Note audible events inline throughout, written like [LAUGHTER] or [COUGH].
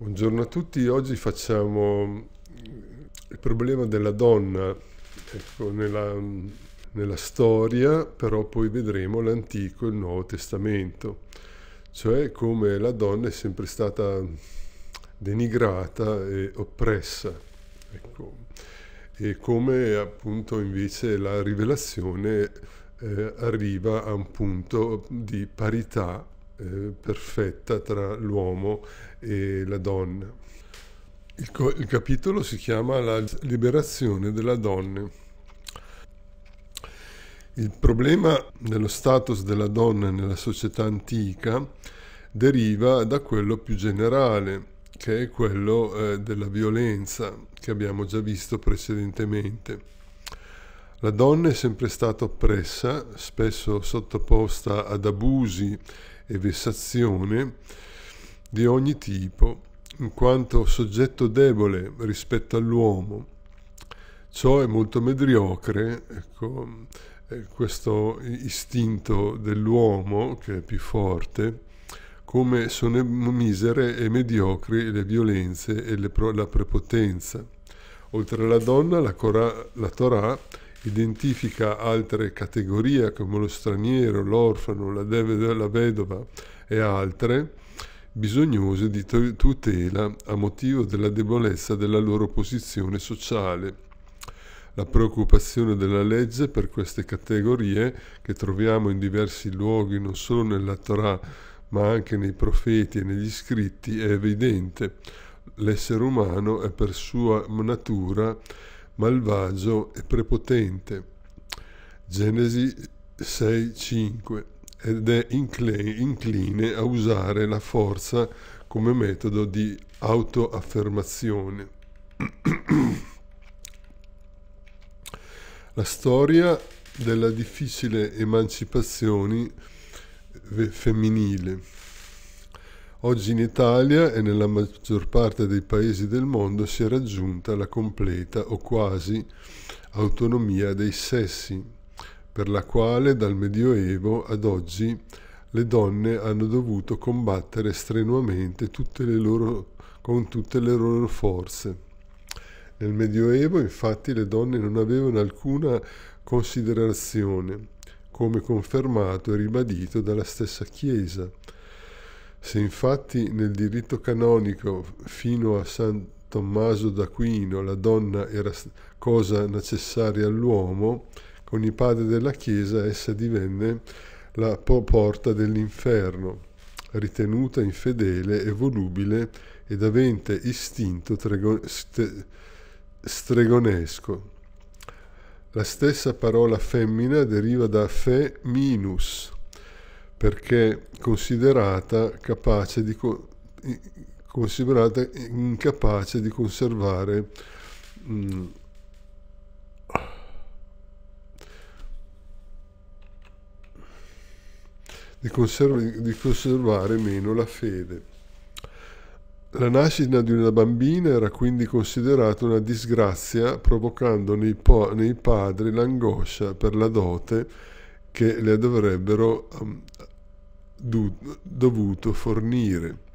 Buongiorno a tutti, oggi facciamo il problema della donna ecco, nella, nella, storia, però poi vedremo l'Antico e il Nuovo Testamento, cioè come la donna è sempre stata denigrata e oppressa, ecco, e come appunto invece la rivelazione eh, arriva a un punto di parità eh, perfetta tra l'uomo e la donna. Il, co- il capitolo si chiama La liberazione della donna. Il problema dello status della donna nella società antica deriva da quello più generale, che è quello eh, della violenza, che abbiamo già visto precedentemente. La donna è sempre stata oppressa, spesso sottoposta ad abusi e vessazione di ogni tipo, in quanto soggetto debole rispetto all'uomo. Ciò è molto mediocre, ecco, questo istinto dell'uomo che è più forte, come sono misere e mediocri le violenze e le pro- la prepotenza. Oltre alla donna, la, Cora- la Torah identifica altre categorie come lo straniero, l'orfano, la, deve, la vedova e altre, bisognose di tutela a motivo della debolezza della loro posizione sociale. La preoccupazione della legge per queste categorie, che troviamo in diversi luoghi non solo nella Torah, ma anche nei profeti e negli scritti, è evidente. L'essere umano è per sua natura malvagio e prepotente. Genesi 6.5 ed è incline a usare la forza come metodo di autoaffermazione. la storia della difficile emancipazione eh, femminile. Oggi in Italia e nella maggior parte dei paesi del mondo si è raggiunta la completa o quasi autonomia dei sessi, per la quale dal Medioevo ad oggi le donne hanno dovuto combattere strenuamente tutte loro, con tutte le loro forze. Nel Medioevo infatti le donne non avevano alcuna considerazione, come confermato e ribadito dalla stessa Chiesa, se infatti nel diritto canonico fino a San Tommaso d'Aquino la donna era cosa necessaria all'uomo, con i padri della Chiesa essa divenne la porta dell'inferno, ritenuta infedele e volubile ed avente istinto stregonesco. La stessa parola femmina deriva da fe minus, perché considerata, capace di, considerata incapace di conservare mh, mm, di, conserv di conservare meno la fede. La nascita di una bambina era quindi considerata una disgrazia, provocando nei, nei padri l'angoscia per la dote che le dovrebbero um, do, dovuto fornire.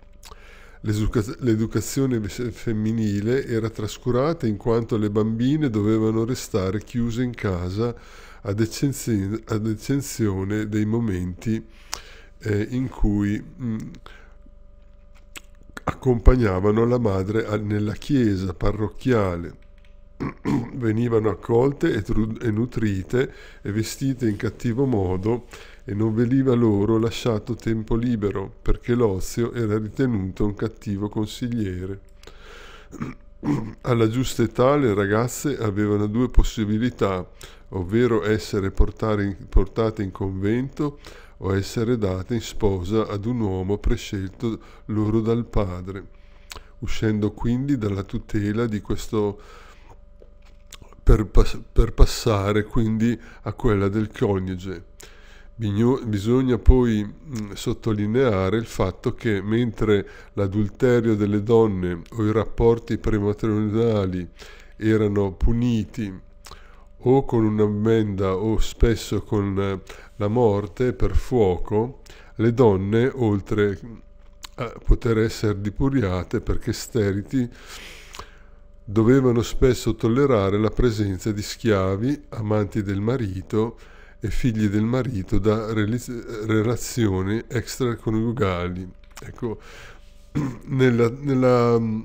L'educazione femminile era trascurata in quanto le bambine dovevano restare chiuse in casa ad, eccezione, ad eccezione dei momenti eh, in cui mh, mm, accompagnavano la madre a, nella chiesa parrocchiale. [CLEARS THROAT] venivano accolte e, nutrite e vestite in cattivo modo e non veniva loro lasciato tempo libero perché l'ozio era ritenuto un cattivo consigliere. [CLEARS THROAT] Alla giusta età le ragazze avevano due possibilità, ovvero essere portate in convento o essere date in sposa ad un uomo prescelto loro dal padre, uscendo quindi dalla tutela di questo per, pass- per passare quindi a quella del coniuge. Bisogna poi mh, sottolineare il fatto che mentre l'adulterio delle donne o i rapporti prematrimoniali erano puniti o con un'ammenda o spesso con la morte per fuoco, le donne, oltre a poter essere dipuriate perché steriti, dovevano spesso tollerare la presenza di schiavi, amanti del marito e figli del marito da relazioni extraconiugali. Ecco, [CLEARS THROAT] nella, nella mm,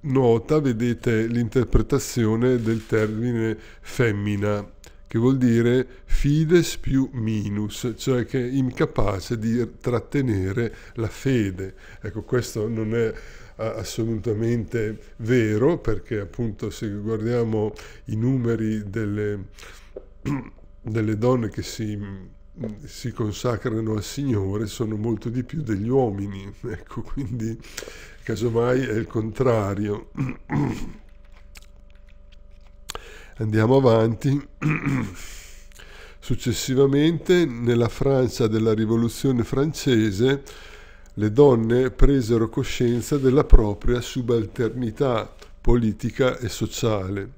nota vedete l'interpretazione del termine femmina, che vuol dire fides più minus, cioè che è incapace di trattenere la fede. Ecco, questo non è assolutamente vero, perché appunto se guardiamo i numeri delle, [CLEARS THROAT] delle donne che si si consacrano al Signore sono molto di più degli uomini, [LAUGHS] ecco, quindi casomai è il contrario. [CLEARS THROAT] Andiamo avanti. [CLEARS THROAT] Successivamente, nella Francia della Rivoluzione francese, le donne presero coscienza della propria subalternità politica e sociale,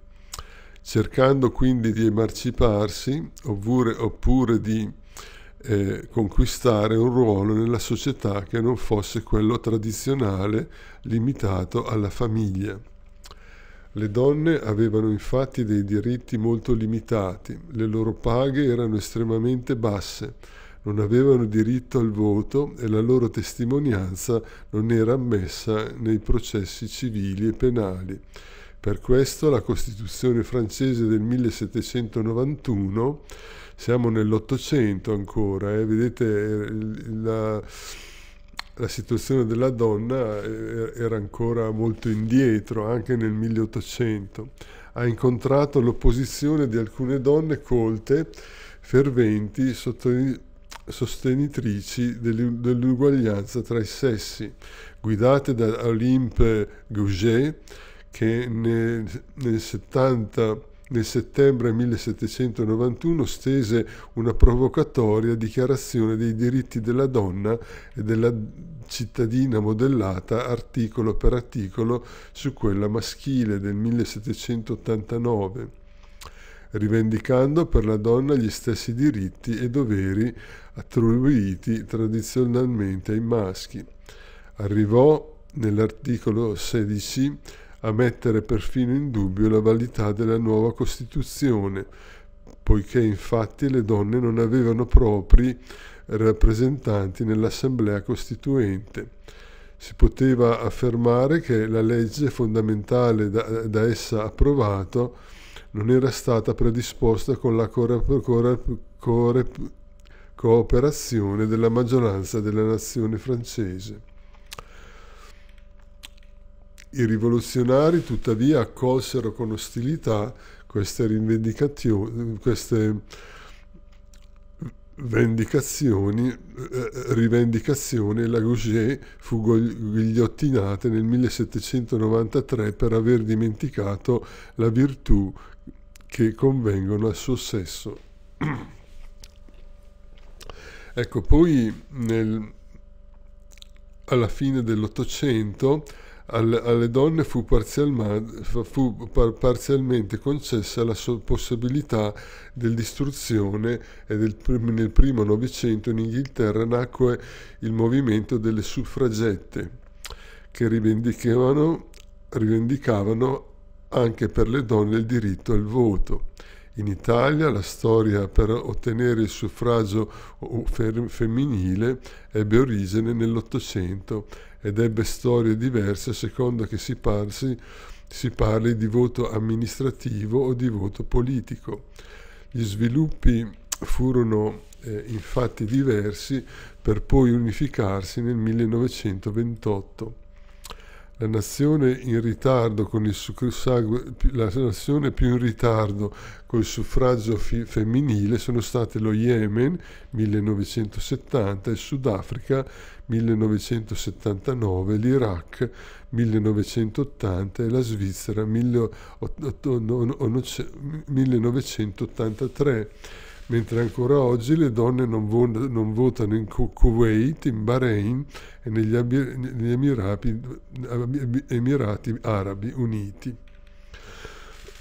cercando quindi di emanciparsi oppure, oppure di eh, conquistare un ruolo nella società che non fosse quello tradizionale limitato alla famiglia. Le donne avevano infatti dei diritti molto limitati, le loro paghe erano estremamente basse, non avevano diritto al voto e la loro testimonianza non era ammessa nei processi civili e penali. Per questo la Costituzione francese del 1791, siamo nell'Ottocento ancora, eh, vedete eh, la, la situazione della donna eh, era ancora molto indietro, anche nel 1800. Ha incontrato l'opposizione di alcune donne colte, ferventi, sottolineate sostenitrici dell'uguaglianza tra i sessi, guidate da Olympe Gouget, che nel, nel, 70, nel settembre 1791 stese una provocatoria dichiarazione dei diritti della donna e della cittadina modellata articolo per articolo su quella maschile del 1789 rivendicando per la donna gli stessi diritti e doveri attribuiti tradizionalmente ai maschi. Arrivò nell'articolo 16 a mettere perfino in dubbio la validità della nuova Costituzione, poiché infatti le donne non avevano propri rappresentanti nell'Assemblea Costituente. Si poteva affermare che la legge fondamentale da, da essa approvato non era stata predisposta con la cooperazione della maggioranza della nazione francese. I rivoluzionari tuttavia accolsero con ostilità queste, queste eh, rivendicazioni e la Gouget fu ghigliottinata nel 1793 per aver dimenticato la virtù che convengono al suo sesso. ecco, poi nel, alla fine dell'Ottocento alle donne fu, parzialmente concessa la possibilità dell'istruzione e nel primo Novecento in Inghilterra nacque il movimento delle suffragette che rivendicavano, rivendicavano anche per le donne il diritto al voto. In Italia la storia per ottenere il suffragio femminile ebbe origine nell'Ottocento ed ebbe storie diverse a seconda che si, parsi, si parli di voto amministrativo o di voto politico. Gli sviluppi furono eh, infatti diversi per poi unificarsi nel 1928 la nazione in ritardo con il sangue, la nazione più in ritardo col suffragio fi- femminile sono state lo Yemen 1970, il Sudafrica 1979, l'Iraq 1980 e la Svizzera 1983 mentre ancora oggi le donne non, vo- non votano in Kuwait, in Bahrain e negli, Abi- negli Emirati, Emirati Arabi Uniti.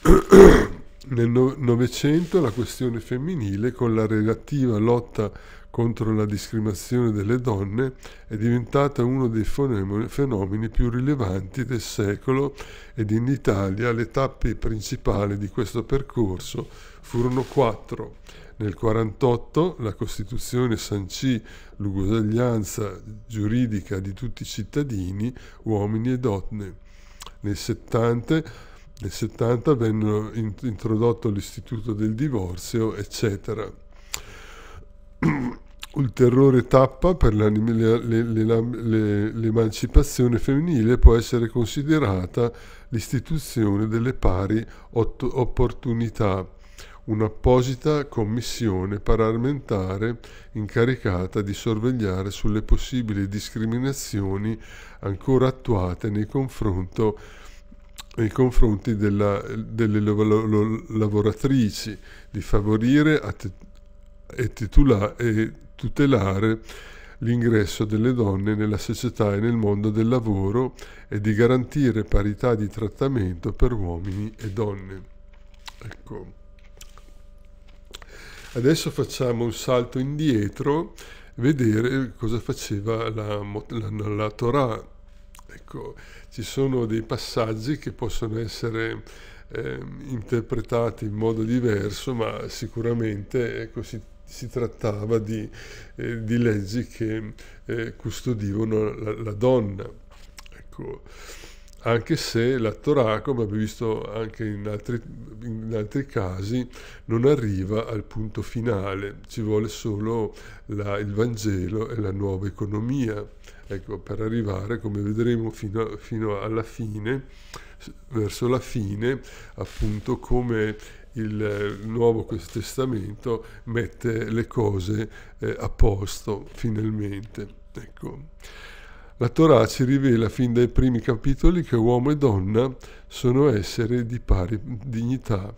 [CLEARS THROAT] Nel Novecento la questione femminile, con la relativa lotta contro la discriminazione delle donne, è diventata uno dei fenomeni più rilevanti del secolo ed in Italia le tappe principali di questo percorso furono quattro. Nel 1948 la Costituzione sancì l'uguaglianza giuridica di tutti i cittadini, uomini e donne. Nel 70, nel 70 venne introdotto l'istituto del divorzio, eccetera. Ulteriore [CLEARS THROAT] tappa per l'emancipazione femminile può essere considerata l'istituzione delle pari opportunità un'apposita commissione parlamentare incaricata di sorvegliare sulle possibili discriminazioni ancora attuate nei, nei confronti della, delle lavoratrici, di favorire e, titula, e tutelare l'ingresso delle donne nella società e nel mondo del lavoro e di garantire parità di trattamento per uomini e donne. Ecco. Adesso facciamo un salto indietro, vedere cosa faceva la, la, la Torah. Ecco, ci sono dei passaggi che possono essere eh, interpretati in modo diverso, ma sicuramente ecco, si, si, trattava di, eh, di leggi che eh, custodivano la, la donna. Ecco anche se la Torah, come abbiamo visto anche in altri, in altri, casi, non arriva al punto finale, ci vuole solo la, il Vangelo e la nuova economia. Ecco, per arrivare, come vedremo fino, fino alla fine, verso la fine, appunto come il Nuovo Testamento mette le cose eh, a posto finalmente. Ecco. La Torah ci rivela fin dai primi capitoli che uomo e donna sono esseri di pari dignità,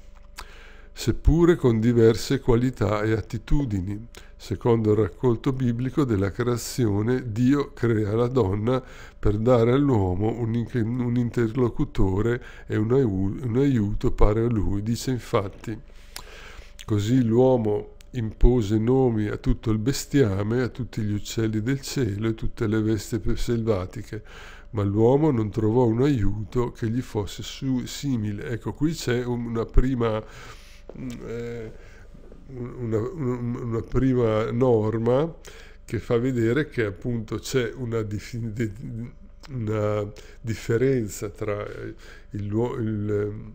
seppure con diverse qualità e attitudini. Secondo il raccolto biblico della creazione, Dio crea la donna per dare all'uomo un, interlocutore e un, aiuto pari a lui. Dice infatti, così l'uomo impose nomi a tutto il bestiame, a tutti gli uccelli del cielo e tutte le veste selvatiche, ma l'uomo non trovò un aiuto che gli fosse simile. Ecco, qui c'è una prima, mm, eh, una, una prima norma che fa vedere che appunto c'è una, una differenza tra il, il,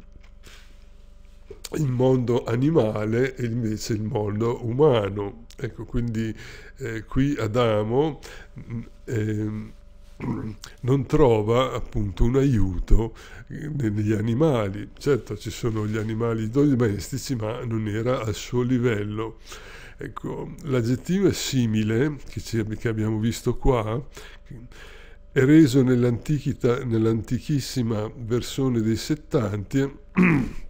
il mondo animale e invece il mondo umano. Ecco, quindi eh, qui Adamo eh, non trova appunto un aiuto eh, negli animali. Certo ci sono gli animali domestici, ma non era al suo livello. Ecco, l'aggettivo è simile, che, ci, che abbiamo visto qua, è reso nell'antichissima versione dei settanti, [CLEARS THROAT]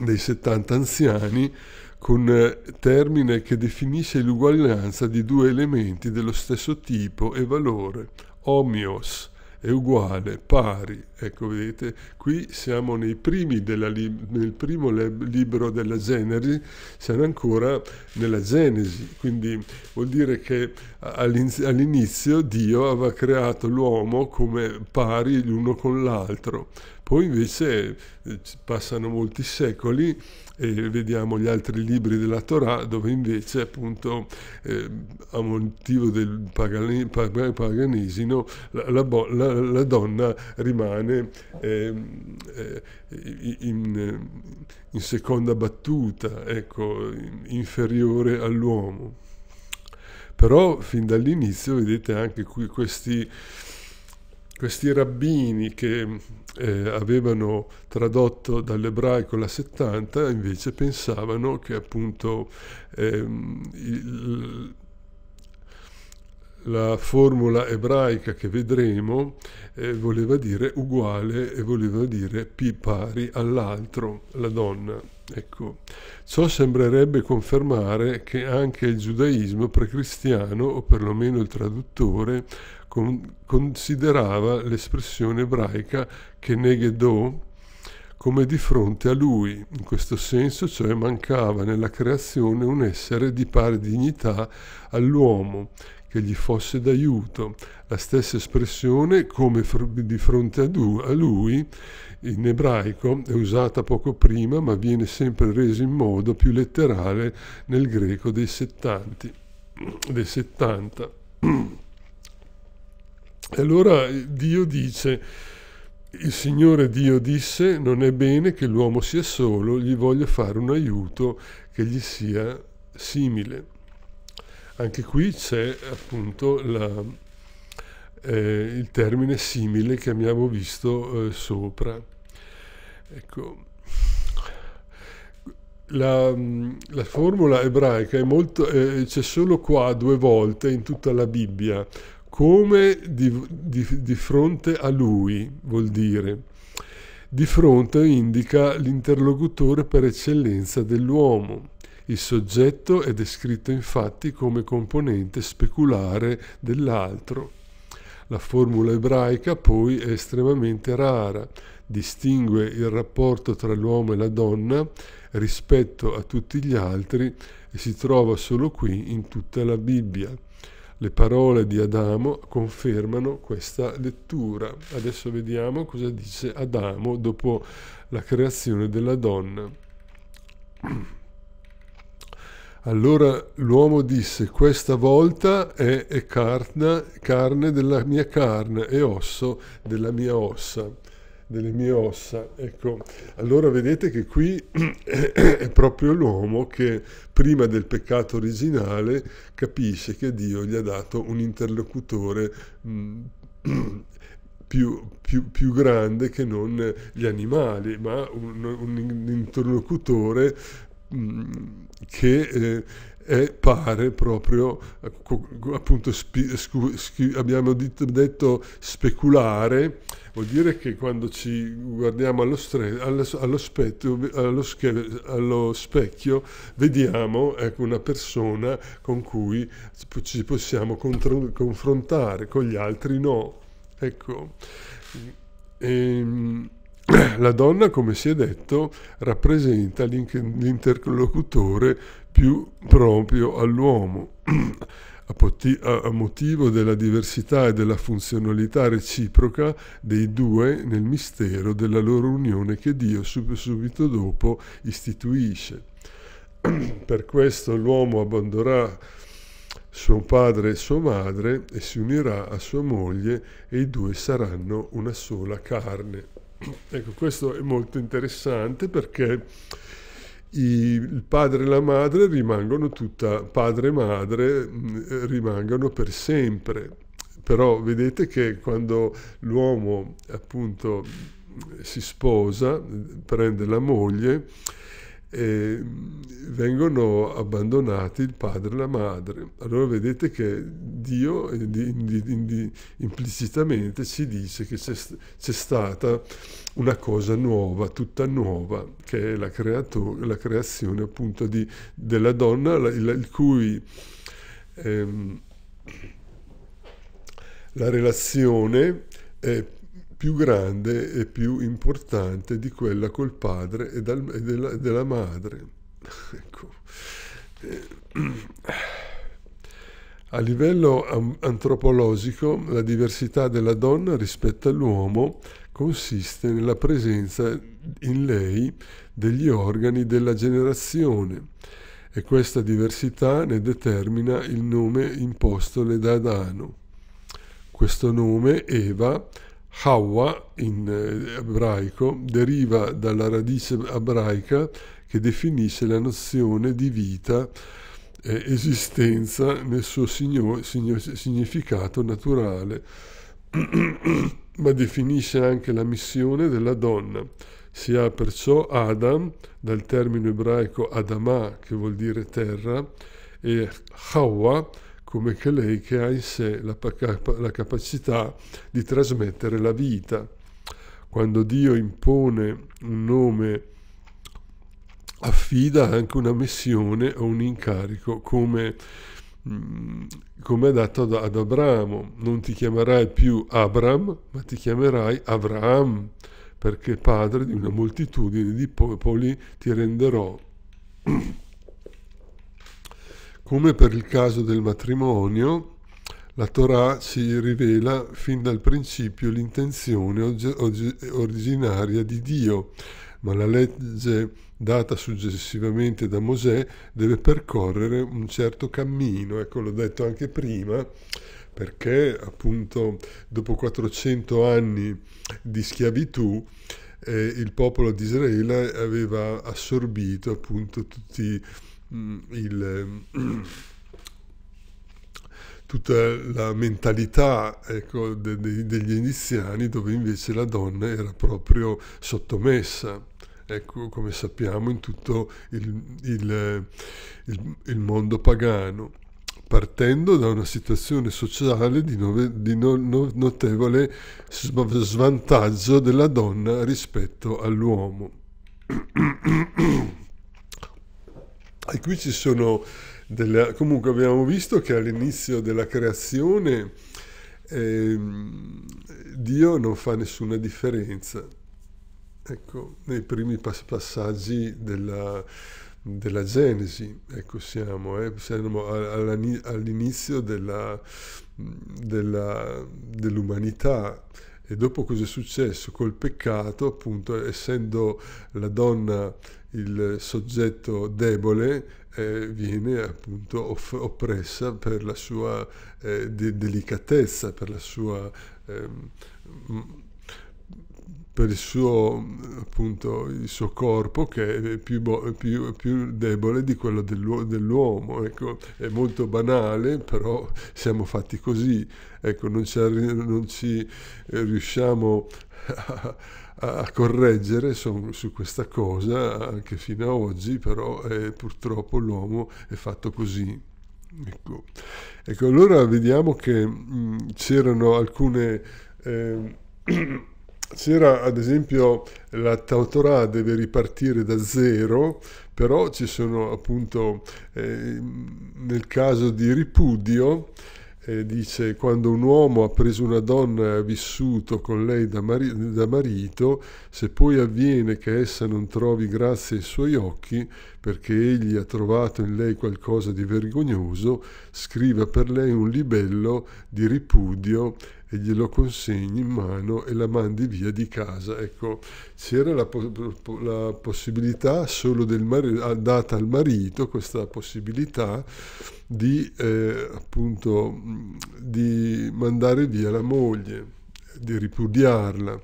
dei 70 anziani con eh, termine che definisce l'uguaglianza di due elementi dello stesso tipo e valore, omios, è uguale, pari. Ecco, vedete, qui siamo nei primi della nel primo libro della Genesi, siamo ancora nella Genesi, quindi vuol dire che all'inizio Dio aveva creato l'uomo come pari l'uno con l'altro, poi invece eh, passano molti secoli e vediamo gli altri libri della Torah dove invece appunto eh, a motivo del pagane, paganesimo la, la, la, la, donna rimane ehm, eh, in, in, seconda battuta, ecco, inferiore all'uomo. Però fin dall'inizio vedete anche qui questi questi rabbini che eh, avevano tradotto dall'ebraico la 70 invece pensavano che appunto ehm, il, la formula ebraica che vedremo eh, voleva dire uguale e voleva dire pi pari all'altro, la donna. Ecco, ciò sembrerebbe confermare che anche il giudaismo precristiano, o perlomeno il traduttore, con, considerava l'espressione ebraica che negedò come di fronte a lui. In questo senso, cioè, mancava nella creazione un essere di pari dignità all'uomo, che gli fosse d'aiuto. La stessa espressione, come di fronte a lui, in ebraico è usata poco prima ma viene sempre resa in modo più letterale nel greco dei, 70. Dei 70. E allora Dio dice, il Signore Dio disse, non è bene che l'uomo sia solo, gli voglio fare un aiuto che gli sia simile. Anche qui c'è appunto la, eh, il termine simile che abbiamo visto eh, sopra. Ecco. La, la, formula ebraica è molto, eh, c'è solo qua due volte in tutta la Bibbia, come di, di, di fronte a lui vuol dire. Di fronte indica l'interlocutore per eccellenza dell'uomo. Il soggetto è descritto infatti come componente speculare dell'altro. La formula ebraica poi è estremamente rara distingue il rapporto tra l'uomo e la donna rispetto a tutti gli altri e si trova solo qui in tutta la Bibbia. Le parole di Adamo confermano questa lettura. Adesso vediamo cosa dice Adamo dopo la creazione della donna. [CLEARS THROAT] Allora l'uomo disse, questa volta è carne, carne della mia carne e osso della mia ossa delle mie ossa. Ecco, allora vedete che qui [CLEARS THROAT] è proprio l'uomo che prima del peccato originale capisce che Dio gli ha dato un interlocutore mm, [CLEARS THROAT] più, più, più, grande che non gli animali, ma un, un interlocutore mm, che... Eh, è pare proprio appunto spi, scu, scu, abbiamo detto speculare Vuol dire che quando ci guardiamo allo, stre- allo, allo, specchio, allo, sche- allo specchio vediamo ecco, una persona con cui ci possiamo contro- confrontare, con gli altri no. Ecco. Ehm. La donna, come si è detto, rappresenta l'interlocutore più proprio all'uomo a, motivo della diversità e della funzionalità reciproca dei due nel mistero della loro unione che Dio subito dopo istituisce. [CLEARS THROAT] per questo l'uomo abbandonerà suo padre e sua madre e si unirà a sua moglie e i due saranno una sola carne. [CLEARS THROAT] Ecco, questo è molto interessante perché il padre e la madre rimangono tutta padre e madre mm, rimangono per sempre però vedete che quando l'uomo appunto si sposa prende la moglie e vengono abbandonati il padre e la madre. Allora vedete che Dio eh, implicitamente ci dice che c'è stata una cosa nuova, tutta nuova, che è la, la creazione appunto di, della donna, la, il cui ehm, la relazione eh, più grande e più importante di quella col padre e, dal, e della, della, madre. [LAUGHS] ecco. Eh, [CLEARS THROAT] a livello antropologico, la diversità della donna rispetto all'uomo consiste nella presenza in lei degli organi della generazione e questa diversità ne determina il nome impostole da Adano. Questo nome, Eva, Hawa in eh, ebraico deriva dalla radice ebraica che definisce la nozione di vita, eh, esistenza nel suo signo, signo, significato naturale, [CLEARS THROAT] ma definisce anche la missione della donna. Si ha perciò Adam, dal termine ebraico Adama, che vuol dire terra, e Hawa, come che lei che ha in sé la, la capacità di trasmettere la vita. Quando Dio impone un nome affida anche una missione o un incarico come, mm, come è dato ad, ad Abramo. Non ti chiamerai più Abram, ma ti chiamerai Avraham, perché padre di una moltitudine di popoli ti renderò. Come per il caso del matrimonio, la Torah ci rivela fin dal principio l'intenzione originaria di Dio, ma la legge data successivamente da Mosè deve percorrere un certo cammino, ecco l'ho detto anche prima, perché appunto dopo 400 anni di schiavitù eh, il popolo di Israele aveva assorbito appunto tutti i Mm, il, ehm, [CLEARS THROAT] tutta la mentalità ecco, de, de, degli iniziani dove invece la donna era proprio sottomessa. Ecco, come sappiamo, in tutto il, il, il, il mondo pagano partendo da una situazione sociale di, nove, di no, no, notevole svantaggio della donna rispetto all'uomo. [CLEARS THROAT] E qui ci sono delle... Comunque abbiamo visto che all'inizio della creazione eh, Dio non fa nessuna differenza. Ecco, nei primi passaggi della, della Genesi, ecco siamo, eh, siamo all'inizio della, della, dell'umanità. E dopo cosa è successo? Col peccato, appunto, essendo la donna il soggetto debole eh, viene appunto off- oppressa per la sua eh, de- delicatezza, per la sua... Ehm, per il suo, appunto, il suo, corpo che è più, bo- più, più debole di quello dell'u- dell'uomo. Ecco, è molto banale, però siamo fatti così. Ecco, non ci, arri- non ci eh, riusciamo a, a correggere su, su, questa cosa anche fino a oggi, però eh, purtroppo l'uomo è fatto così. Ecco, ecco allora vediamo che mh, mm, c'erano alcune... Eh, [CLEARS THROAT] c'era ad esempio la Tautorà deve ripartire da zero, però ci sono appunto eh, nel caso di ripudio eh, dice quando un uomo ha preso una donna e ha vissuto con lei da, mari- da marito, se poi avviene che essa non trovi grazia ai suoi occhi, perché egli ha trovato in lei qualcosa di vergognoso, scriva per lei un libello di ripudio e glielo consegni in mano e la mandi via di casa. Ecco, c'era la, la possibilità solo del mar- data al marito, questa possibilità di eh, appunto di mandare via la moglie, di ripudiarla.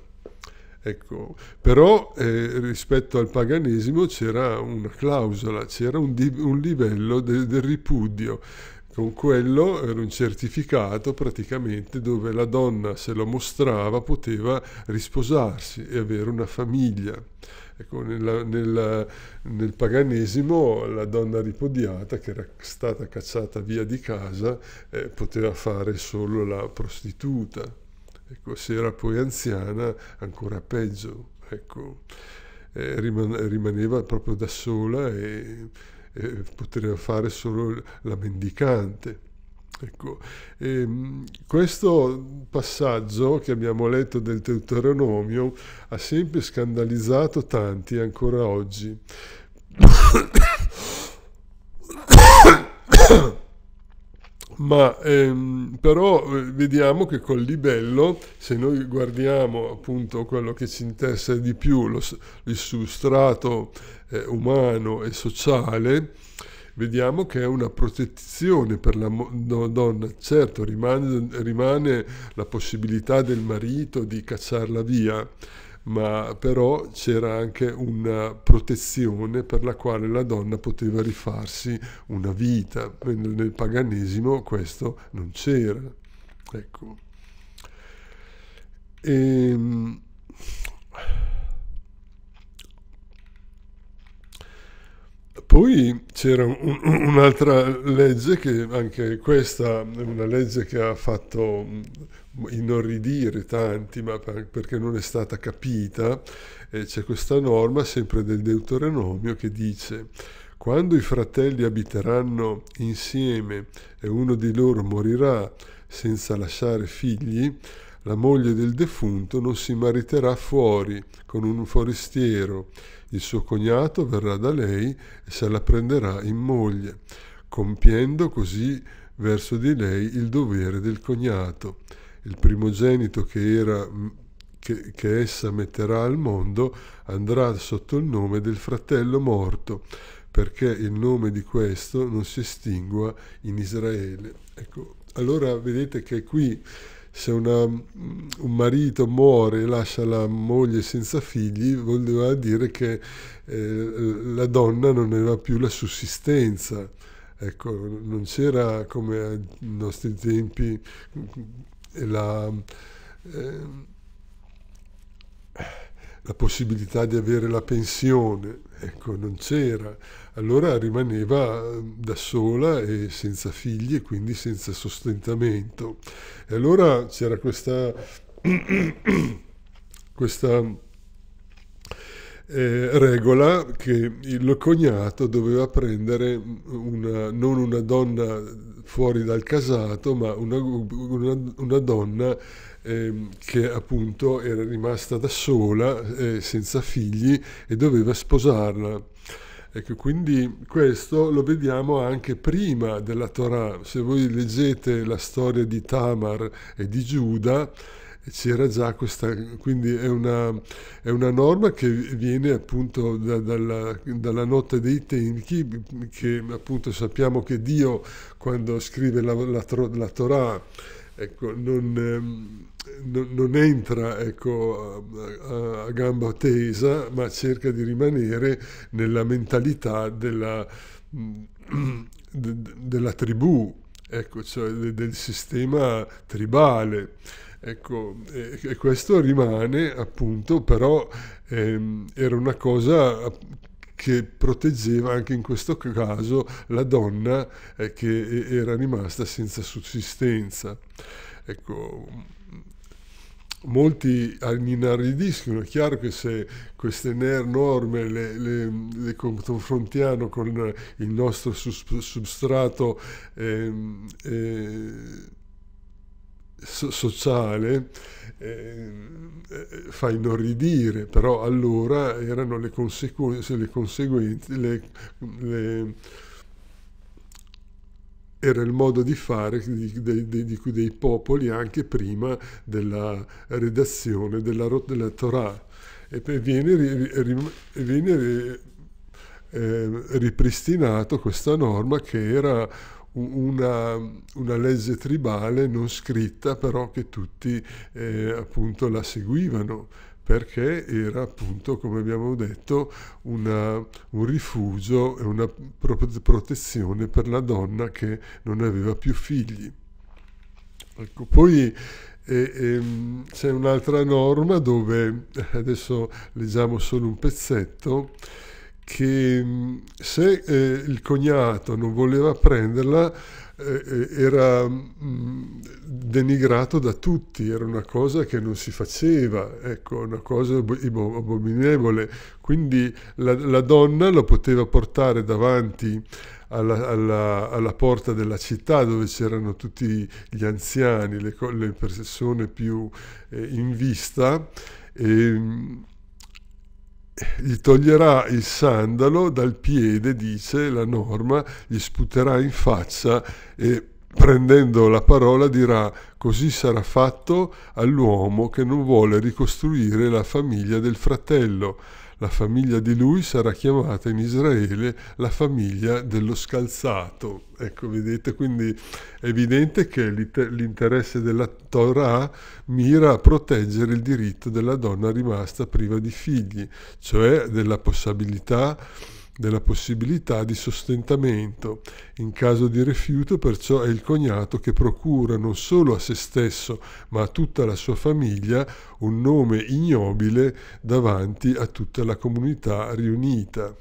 Ecco, però eh, rispetto al paganesimo c'era una clausola, c'era un, di- un livello de- del ripudio con quello era un certificato praticamente dove la donna se lo mostrava poteva risposarsi e avere una famiglia. Ecco, nella, nella, nel paganesimo la donna ripodiata che era stata cacciata via di casa eh, poteva fare solo la prostituta. Ecco, se era poi anziana ancora peggio. Ecco, eh, rimaneva proprio da sola e eh, poteva fare solo la mendicante. Ecco, ehm, questo passaggio che abbiamo letto del Deuteronomio ha sempre scandalizzato tanti ancora oggi ma ehm, però eh, vediamo che col libello, se noi guardiamo appunto quello che ci interessa di più, lo, il substrato eh, umano e sociale, vediamo che è una protezione per la donna. Certo, rimane, rimane la possibilità del marito di cacciarla via, ma però c'era anche una protezione per la quale la donna poteva rifarsi una vita. Nel paganesimo questo non c'era. Ecco. E, ehm, Poi c'era un, un'altra legge che anche questa è una legge che ha fatto Boh, inorridire tanti, ma perché non è stata capita, eh, c'è questa norma sempre del Deuteronomio che dice quando i fratelli abiteranno insieme e uno di loro morirà senza lasciare figli, la moglie del defunto non si mariterà fuori con un forestiero, il suo cognato verrà da lei e se la prenderà in moglie, compiendo così verso di lei il dovere del cognato il primogenito che, era, mm, che, che essa metterà al mondo andrà sotto il nome del fratello morto, perché il nome di questo non si estingua in Israele. Ecco, allora vedete che qui se una, mm, un marito muore e lascia la moglie senza figli, voleva dire che eh, la donna non aveva più la sussistenza. Ecco, non c'era come ai nostri tempi la, eh, la possibilità di avere la pensione, ecco, non c'era. Allora rimaneva ehm, da sola e senza figli e quindi senza sostentamento. E allora c'era questa, [CLEARS THROAT] questa eh, regola che il cognato doveva prendere una, non una donna fuori dal casato, ma una, una, una donna eh, che appunto era rimasta da sola, eh, senza figli, e doveva sposarla. Ecco, quindi questo lo vediamo anche prima della Torah. Se voi leggete la storia di Tamar e di Giuda, c'era già questa, quindi è una, è una norma che viene appunto da, dalla, dalla, notte dei tempi, che appunto sappiamo che Dio quando scrive la, la, la Torah ecco, non, ehm, non, entra ecco, a, a, gamba tesa, ma cerca di rimanere nella mentalità della, della tribù, ecco, cioè del sistema tribale. Ecco, e questo rimane appunto, però ehm, era una cosa che proteggeva anche in questo caso la donna eh, che era rimasta senza sussistenza. Ecco, molti inaridiscono, è chiaro che se queste norme le, le, le confrontiamo con il nostro substrato ehm, eh, eh, so- sociale eh, eh, fa inorridire, però allora erano le conseguenze, le conseguenze le, le, era il modo di fare di, di, di, dei popoli anche prima della redazione della, della Torah. E poi viene, ri, viene ri, eh, ripristinato questa norma che era una, una, legge tribale non scritta, però che tutti eh, appunto la seguivano perché era appunto, come abbiamo detto, una, un rifugio e una protezione per la donna che non aveva più figli. Ecco, poi eh, ehm, c'è un'altra norma dove adesso leggiamo solo un pezzetto che mm, se eh, il cognato non voleva prenderla eh, eh era mh, mm, denigrato da tutti, era una cosa che non si faceva, ecco, una cosa abominevole. Quindi la, la donna lo poteva portare davanti alla, alla, alla, porta della città dove c'erano tutti gli anziani, le, le persone più eh, in vista. E, mm, gli toglierà il sandalo dal piede, dice la norma, gli sputerà in faccia e prendendo la parola dirà così sarà fatto all'uomo che non vuole ricostruire la famiglia del fratello. La famiglia di lui sarà chiamata in Israele la famiglia dello scalzato. Ecco, vedete, quindi è evidente che l'interesse della Torah mira a proteggere il diritto della donna rimasta priva di figli, cioè della possibilità della possibilità di sostentamento. In caso di rifiuto perciò è il cognato che procura non solo a se stesso ma a tutta la sua famiglia un nome ignobile davanti a tutta la comunità riunita.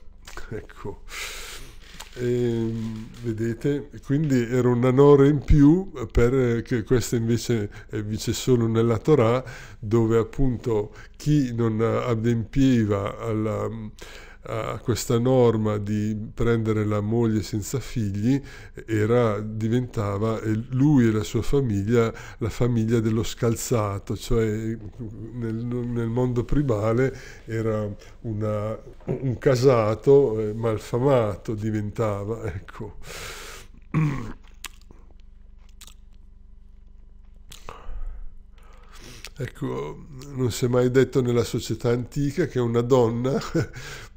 Ecco. E, ehm, vedete, quindi era una nora in più, per, eh, che questa invece è eh, vice solo nella Torah, dove appunto chi non adempieva alla eh, questa norma di prendere la moglie senza figli era, diventava lui e la sua famiglia la famiglia dello scalzato, cioè nel, nel mondo tribale era una, un casato eh, malfamato diventava, ecco. Ecco, non si è mai detto nella società antica che una donna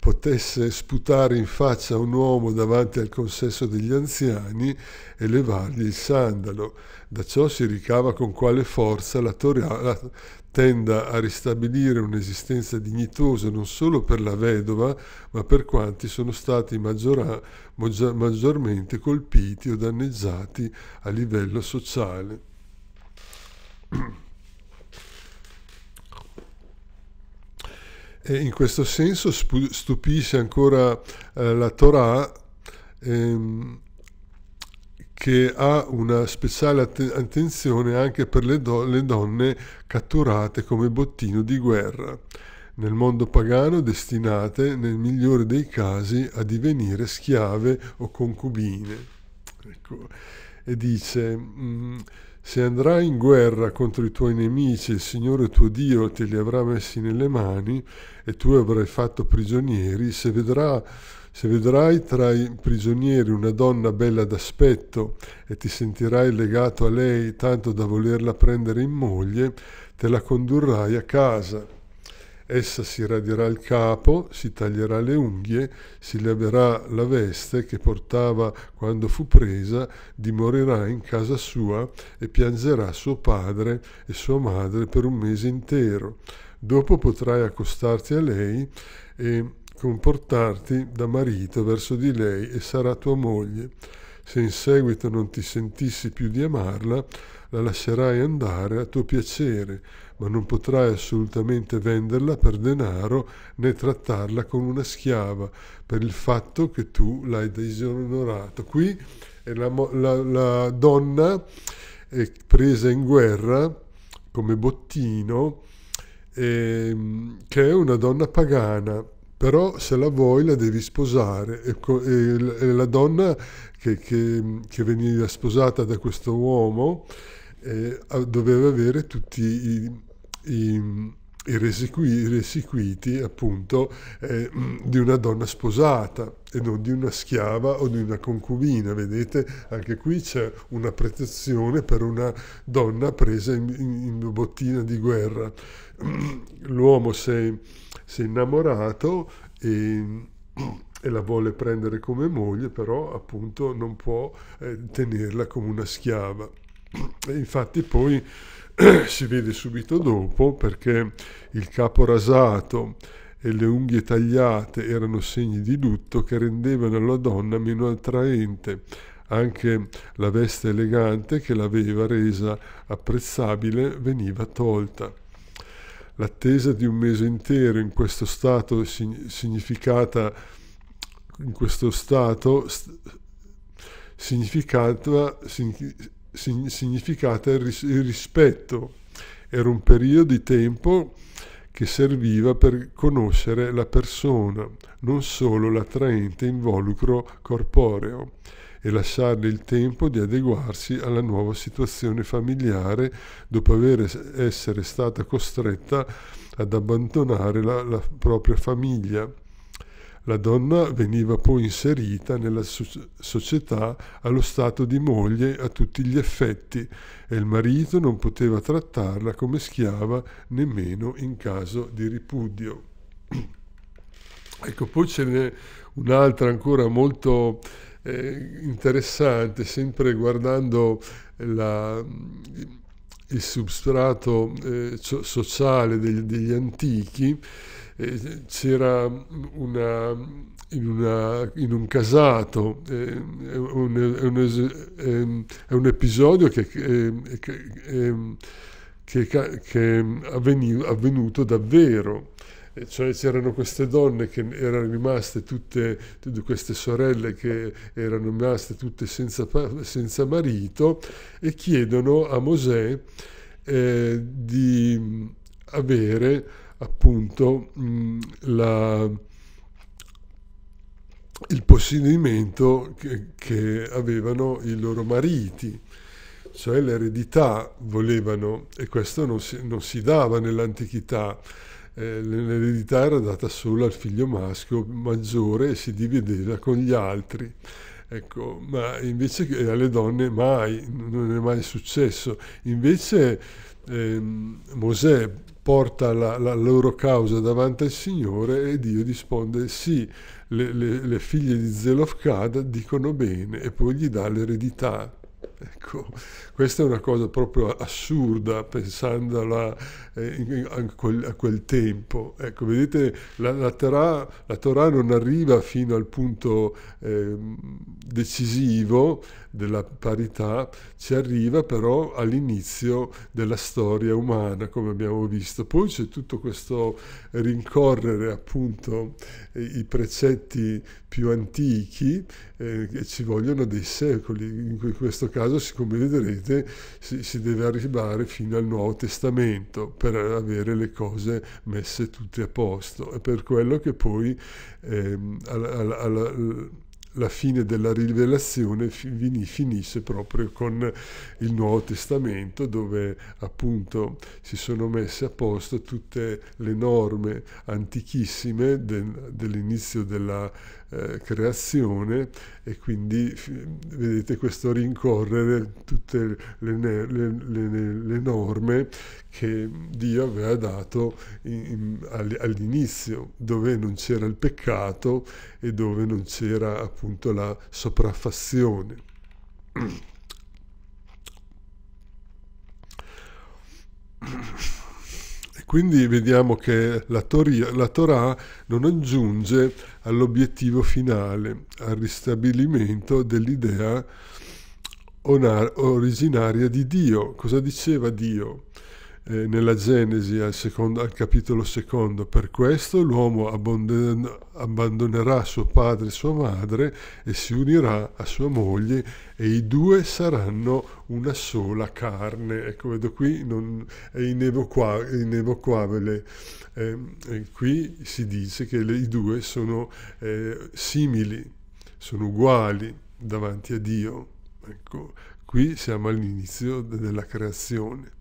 potesse sputare in faccia un uomo davanti al consesso degli anziani e levargli il sandalo. Da ciò si ricava con quale forza la Torah tenda a ristabilire un'esistenza dignitosa non solo per la vedova, ma per quanti sono stati maggiora, maggiormente colpiti o danneggiati a livello sociale. [CLEARS THROAT] E in questo senso stupisce ancora eh, la Torah ehm, che ha una speciale attenzione anche per le, do- le donne catturate come bottino di guerra, nel mondo pagano destinate nel migliore dei casi a divenire schiave o concubine. Ecco. E dice... Mh, mm, se andrai in guerra contro i tuoi nemici, il Signore tuo Dio te li avrà messi nelle mani e tu avrai fatto prigionieri. Se, vedrà, se vedrai tra i prigionieri una donna bella d'aspetto e ti sentirai legato a lei tanto da volerla prendere in moglie, te la condurrai a casa Essa si radierà il capo, si taglierà le unghie, si laverà la veste che portava quando fu presa, dimorerà in casa sua e piangerà suo padre e sua madre per un mese intero. Dopo potrai accostarti a lei e comportarti da marito verso di lei e sarà tua moglie. Se in seguito non ti sentissi più di amarla, la lascerai andare a tuo piacere ma non potrai assolutamente venderla per denaro né trattarla come una schiava per il fatto che tu l'hai disonorato. Qui è la, la, la donna è presa in guerra come bottino, eh, che è una donna pagana però se la vuoi la devi sposare e, la donna che, che, che veniva sposata da questo uomo eh, doveva avere tutti i, i, i resequiti appunto eh, di una donna sposata e non di una schiava o di una concubina. Vedete, anche qui c'è una protezione per una donna presa in, in, in bottina di guerra. [CLEARS THROAT] L'uomo si è innamorato e, e, la vuole prendere come moglie, però appunto non può eh, tenerla come una schiava. [CLEARS THROAT] E infatti poi [CLEARS THROAT] si vede subito dopo perché il capo rasato e le unghie tagliate erano segni di lutto che rendevano la donna meno attraente, anche la veste elegante che l'aveva resa apprezzabile veniva tolta. L'attesa di un mese intero in questo stato significata in questo stato significata significava significata il, ris il rispetto. Era un periodo di tempo che serviva per conoscere la persona, non solo l'attraente involucro corporeo, e lasciarle il tempo di adeguarsi alla nuova situazione familiare dopo aver essere stata costretta ad abbandonare la, la propria famiglia la donna veniva poi inserita nella so- società allo stato di moglie a tutti gli effetti e il marito non poteva trattarla come schiava nemmeno in caso di ripudio. [CLEARS THROAT] ecco, poi ce n'è un'altra ancora molto eh, interessante, sempre guardando la, il substrato eh, sociale degli, degli antichi eh, c'era una, in, una, in, un casato, eh, è, un, è, un, ehm, è, un, episodio che, che, eh, che, ehm, che è avveniv, avvenuto davvero eh, cioè c'erano queste donne che erano rimaste tutte, tutte queste sorelle che erano rimaste tutte senza, senza marito e chiedono a Mosè eh, di avere appunto mh, mm, la, il possedimento che, che, avevano i loro mariti, cioè l'eredità volevano e questo non si, non si dava nell'antichità. Eh, l'eredità era data solo al figlio maschio maggiore e si divideva con gli altri. Ecco, ma invece che alle donne mai, non è mai successo. Invece eh, Mosè porta la, la, loro causa davanti al Signore e Dio risponde sì, le, le, le figlie di Zelofkad dicono bene e poi gli dà l'eredità. Ecco, questa è una cosa proprio assurda pensandola eh, a, quel, a, quel, tempo. Ecco, vedete, la, la, Torah, la Torah non arriva fino al punto eh, decisivo della parità, ci arriva però all'inizio della storia umana, come abbiamo visto. Poi c'è tutto questo rincorrere appunto eh, i precetti più antichi eh, che ci vogliono dei secoli, in questo caso, siccome vedrete, Chiaramente si, si deve arrivare fino al Nuovo Testamento per avere le cose messe tutte a posto. È per quello che poi ehm, alla, alla, alla, la fine della rivelazione finisce proprio con il Nuovo Testamento dove appunto si sono messe a posto tutte le norme antichissime dell'inizio della eh, creazione e quindi vedete questo rincorrere tutte le, le, le, le norme che Dio aveva dato all'inizio, dove non c'era il peccato e dove non c'era appunto la sopraffazione. [CLEARS THROAT] Quindi vediamo che la, Toria, la Torah non aggiunge all'obiettivo finale, al ristabilimento dell'idea originaria di Dio. Cosa diceva Dio? eh, nella Genesi al, secondo, al, capitolo secondo, per questo l'uomo abbandonerà suo padre e sua madre e si unirà a sua moglie e i due saranno una sola carne. Ecco, vedo qui non, è inevocabile. Eh, qui si dice che le, i due sono eh, simili, sono uguali davanti a Dio. Ecco, qui siamo all'inizio della creazione.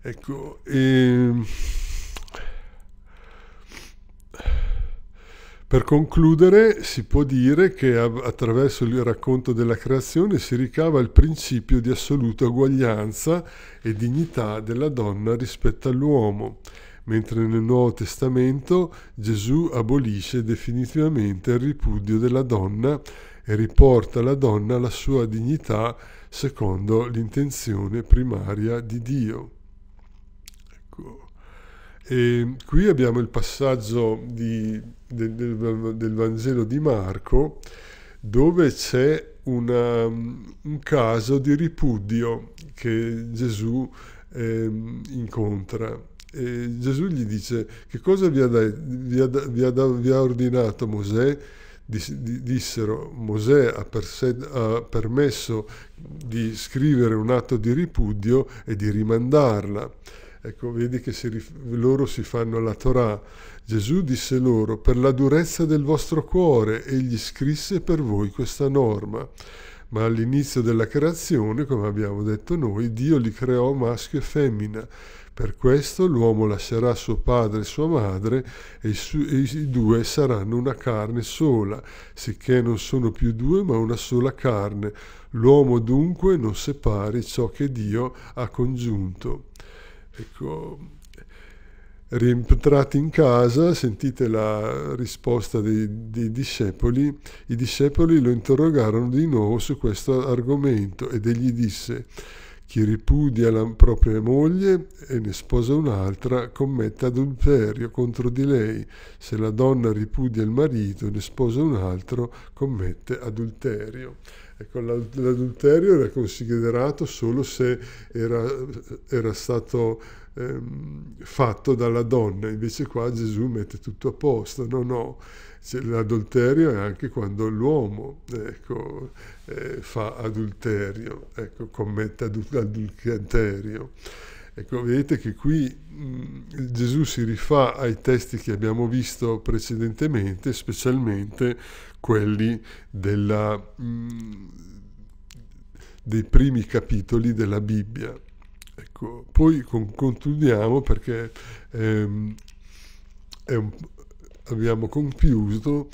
Ecco, e... Ehm, per concludere, si può dire che attraverso il racconto della creazione si ricava il principio di assoluta uguaglianza e dignità della donna rispetto all'uomo, mentre nel Nuovo Testamento Gesù abolisce definitivamente il ripudio della donna e riporta alla donna la sua dignità secondo l'intenzione primaria di Dio. E qui abbiamo il passaggio di, del, del, del, Vangelo di Marco dove c'è una, un caso di ripudio che Gesù eh, incontra. E Gesù gli dice che cosa vi ha, da, vi ha, vi ha, vi ha ordinato Mosè dissero Mosè ha, perse- ha, permesso di scrivere un atto di ripudio e di rimandarla. Ecco, vedi che si, loro si fanno alla Torah. Gesù disse loro, per la durezza del vostro cuore, egli scrisse per voi questa norma. Ma all'inizio della creazione, come abbiamo detto noi, Dio li creò maschio e femmina. Per questo l'uomo lascerà suo padre e sua madre e, su, e i due saranno una carne sola, sicché non sono più due ma una sola carne. L'uomo dunque non separi ciò che Dio ha congiunto. Ecco, rientrati in casa, sentite la risposta dei, dei, discepoli, i discepoli lo interrogarono di nuovo su questo argomento ed egli disse, chi ripudia la propria moglie e ne sposa un'altra commette adulterio contro di lei, se la donna ripudia il marito e ne sposa un altro commette adulterio. Ecco, l'adulterio era considerato solo se era, era stato ehm, fatto dalla donna, invece qua Gesù mette tutto a posto, no, no, cioè, l'adulterio è anche quando l'uomo ecco, eh, fa adulterio, ecco, commette adulterio. Ecco, vedete che qui mh, mm, Gesù si rifà ai testi che abbiamo visto precedentemente, specialmente quelli della, mh, mm, dei primi capitoli della Bibbia. Ecco, poi con, concludiamo perché ehm, un, abbiamo concluso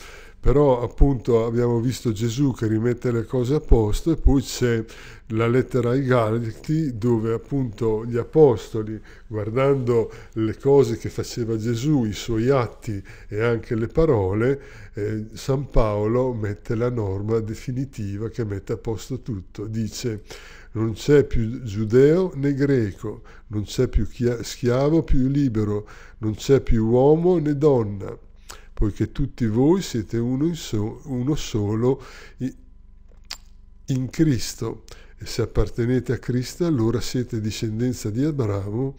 però appunto abbiamo visto Gesù che rimette le cose a posto e poi c'è la lettera ai Galati dove appunto gli apostoli guardando le cose che faceva Gesù, i suoi atti e anche le parole, eh, San Paolo mette la norma definitiva che mette a posto tutto, dice non c'è più giudeo né greco, non c'è più schiavo più libero, non c'è più uomo né donna poiché tutti voi siete uno, so, uno solo in Cristo. E se appartenete a Cristo, allora siete discendenza di Abramo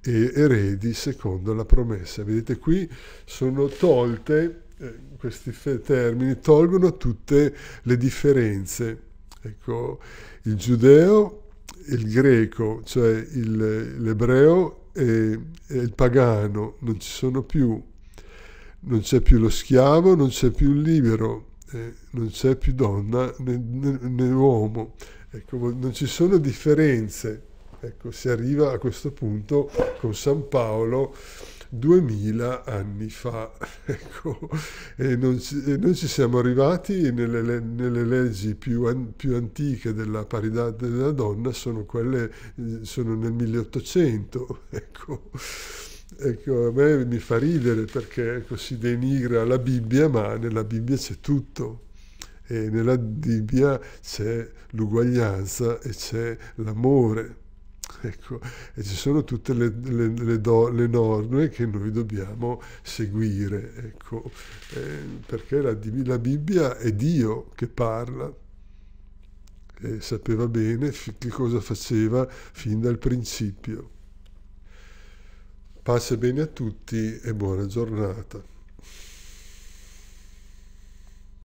e eredi secondo la promessa. Vedete qui sono tolte, eh, questi termini tolgono tutte le differenze. Ecco, il giudeo, il greco, cioè il, l'ebreo e, e il pagano, non ci sono più non c'è più lo schiavo, non c'è più il libero, eh, non c'è più donna né, né, né uomo. Ecco, non ci sono differenze. Ecco, si arriva a questo punto con San Paolo 2000 anni fa. [LAUGHS] Ecco, e, non ci, e noi ci siamo arrivati nelle, nelle leggi più, an, più, antiche della parità della donna, sono quelle eh, sono nel 1800. [LAUGHS] Ecco. Ecco, a me mi fa ridere perché ecco, si denigra la Bibbia, ma nella Bibbia c'è tutto. E nella Bibbia c'è l'uguaglianza e c'è l'amore. Ecco, e ci sono tutte le, le, le, do, le, norme che noi dobbiamo seguire, ecco, eh, perché la, la, Bibbia è Dio che parla e sapeva bene che cosa faceva fin dal principio. Pace bene a tutti e buona giornata.